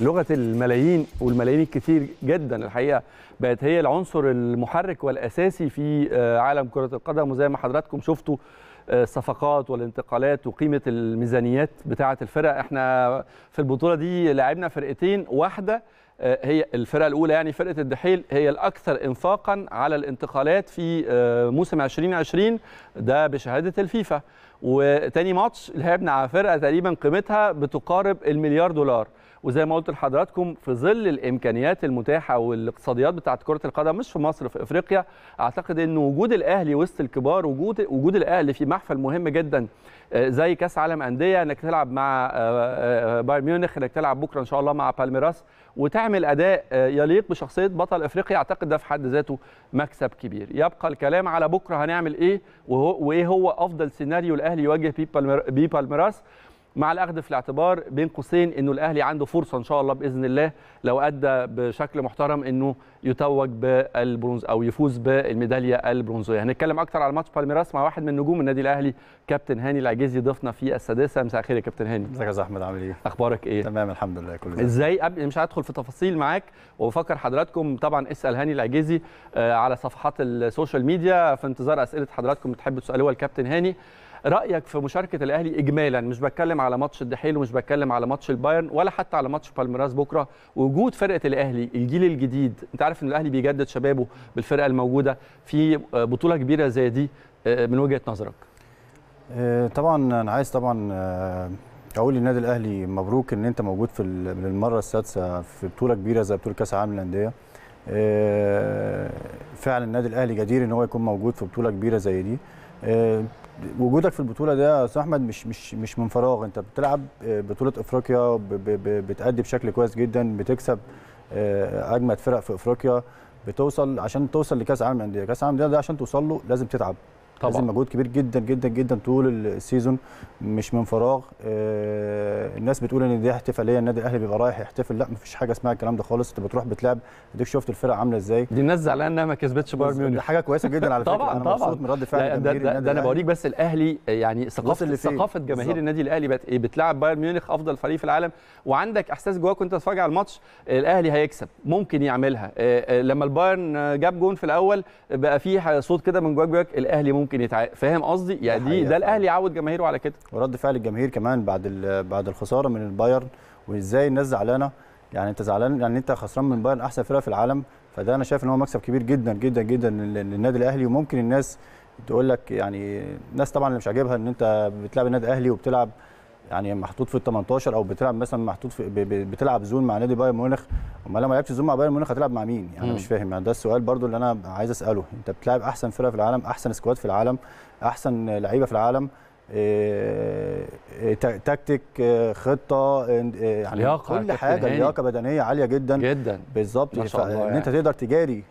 لغه الملايين والملايين الكثير جدا الحقيقه بقت هي العنصر المحرك والاساسي في آه، عالم كره القدم وزي ما حضراتكم شفتوا آه، الصفقات والانتقالات وقيمه الميزانيات بتاعه الفرق احنا في البطوله دي لعبنا فرقتين واحده آه، هي الفرقه الاولى يعني فرقه الدحيل هي الاكثر انفاقا على الانتقالات في آه، موسم 2020 ده بشهاده الفيفا وتاني ماتش لعبنا على فرقه تقريبا قيمتها بتقارب المليار دولار وزي ما قلت لحضراتكم في ظل الامكانيات المتاحه والاقتصاديات بتاعه كره القدم مش في مصر في افريقيا اعتقد ان وجود الاهلي وسط الكبار وجود وجود الاهلي في محفل مهم جدا زي كاس عالم انديه انك تلعب مع آه، آه، آه، بايرن ميونخ انك تلعب بكره ان شاء الله مع بالميراس وتعمل اداء يليق بشخصيه بطل افريقيا اعتقد ده في حد ذاته مكسب كبير يبقى الكلام على بكره هنعمل ايه وايه هو افضل سيناريو الاهلي يواجه بيه بالميراس مع الاخذ في الاعتبار بين قوسين انه الاهلي عنده فرصه ان شاء الله باذن الله لو ادى بشكل محترم انه يتوج بالبرونز او يفوز بالميداليه البرونزيه هنتكلم اكتر على ماتش بالميراس مع واحد من نجوم النادي الاهلي كابتن هاني العجيزي ضيفنا في السادسه مساء الخير يا كابتن هاني ازيك يا احمد عامل ايه اخبارك ايه تمام الحمد لله كل زي ازاي أب... مش هدخل في تفاصيل معاك وبفكر حضراتكم طبعا اسال هاني العجيزي آه، على صفحات السوشيال ميديا في انتظار اسئله حضراتكم بتحبوا تسالوها الكابتن هاني رايك في مشاركه الاهلي اجمالا مش بتكلم على ماتش الدحيل ومش بتكلم على ماتش البايرن ولا حتى على ماتش بالميراس بكره وجود فرقه الاهلي الجيل الجديد انت عارف ان الاهلي بيجدد شبابه بالفرقه الموجوده في بطوله كبيره زي دي آه، من وجهه نظرك آه، طبعا انا عايز طبعا آه، اقول للنادي الاهلي مبروك ان انت موجود في للمره السادسه في بطوله كبيره زي بطوله كاس العالم للانديه فعلا النادي الاهلي جدير ان هو يكون موجود في بطوله كبيره زي دي آه، وجودك في البطوله ده يا أستاذ احمد مش مش مش من فراغ انت بتلعب آه، بطوله افريقيا بتأدي بشكل كويس جدا بتكسب آه، اجمد فرق في افريقيا بتوصل عشان توصل لكاس عالم الانديه كاس عالم الانديه ده عشان توصل له لازم تتعب طبعا لازم مجهود كبير جدا جدا جدا طول السيزون مش من فراغ آه الناس بتقول ان دي احتفاليه النادي الاهلي بيبقى رايح يحتفل لا مفيش حاجه اسمها الكلام ده خالص انت بتروح بتلعب اديك شفت الفرقه عامله ازاي دي الناس زعلانه انها ما كسبتش بايرن ميونخ دي حاجه كويسه جدا على فكره طبعا انا طبعا مبسوط من رد فعل ده, ده, ده انا بوريك بس الاهلي يعني ثقافه ثقافه جماهير النادي الاهلي بقت ايه بتلعب بايرن ميونخ افضل فريق في العالم وعندك احساس جواك وانت بتتفرج على الماتش الاهلي هيكسب ممكن يعملها آه، آه، لما البايرن جاب جون في الاول بقى فيه صوت كده من جواك الاهلي ممكن ممكن يتع... فاهم قصدي يعني دي ده الاهلي يعود جماهيره على كده ورد فعل الجماهير كمان بعد بعد الخساره من البايرن وازاي الناس زعلانه يعني انت زعلان يعني انت خسران من بايرن احسن فرقه في العالم فده انا شايف ان هو مكسب كبير جدا جدا جدا للنادي الاهلي وممكن الناس تقول لك يعني الناس طبعا اللي مش عاجبها ان انت بتلعب النادي الاهلي وبتلعب يعني محطوط في ال 18 او بتلعب مثلا محطوط في بتلعب زون مع نادي بايرن ميونخ امال لو ما لعبتش زون مع بايرن ميونخ هتلعب مع مين؟ يعني مش فاهم يعني ده السؤال برضو اللي انا عايز اساله انت بتلعب احسن فرقه في العالم احسن سكواد في العالم احسن لعيبه في العالم آه، آه، تكتيك آه، خطه يعني لياقه كل حاجه لياقه بدنيه عاليه جدا جدا بالظبط ان يعني. انت تقدر تجاري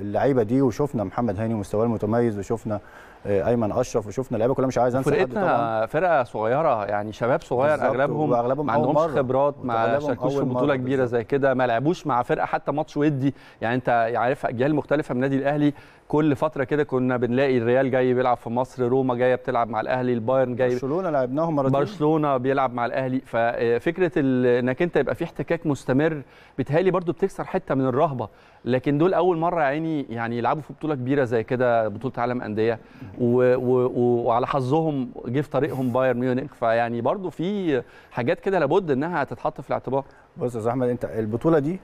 اللعيبه دي وشفنا محمد هاني مستواه المتميز وشفنا ايمن اشرف وشفنا اللعيبه كلها مش عايز انسى فرقتنا طبعا فرقه صغيره يعني شباب صغير اغلبهم ما عندهمش خبرات ما شاركوش في بطوله كبيره زي كده ما لعبوش مع فرقه حتى ماتش ودي يعني انت يعني عارف اجيال مختلفه من النادي الاهلي كل فتره كده كنا بنلاقي الريال جاي بيلعب في مصر روما جايه بتلعب مع الاهلي البايرن جاي برشلونه لعبناهم مرتين برشلونه بيلعب مع الاهلي ففكره آه، انك انت يبقى في احتكاك مستمر بتهالي برده بتكسر حته من الرهبه لكن دول اول مره يا عيني يعني يلعبوا في بطوله كبيره زي كده بطوله عالم انديه وعلى حظهم جه في طريقهم بايرن ميونخ فيعني برده في حاجات كده لابد انها تتحط في الاعتبار بص يا احمد انت البطوله دي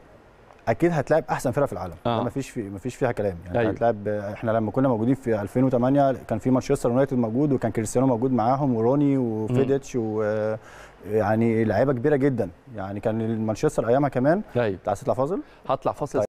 اكيد هتلاعب احسن فرقه في العالم آه. ما فيش في ما فيش فيها كلام يعني أيوه. هتلاعب احنا لما كنا موجودين في 2008 كان في مانشستر يونايتد موجود وكان كريستيانو موجود معاهم وروني وفيديتش و يعني لعيبه كبيره جدا يعني كان مانشستر ايامها كمان أيوه. انت عايز تطلع فاصل هطلع فاصل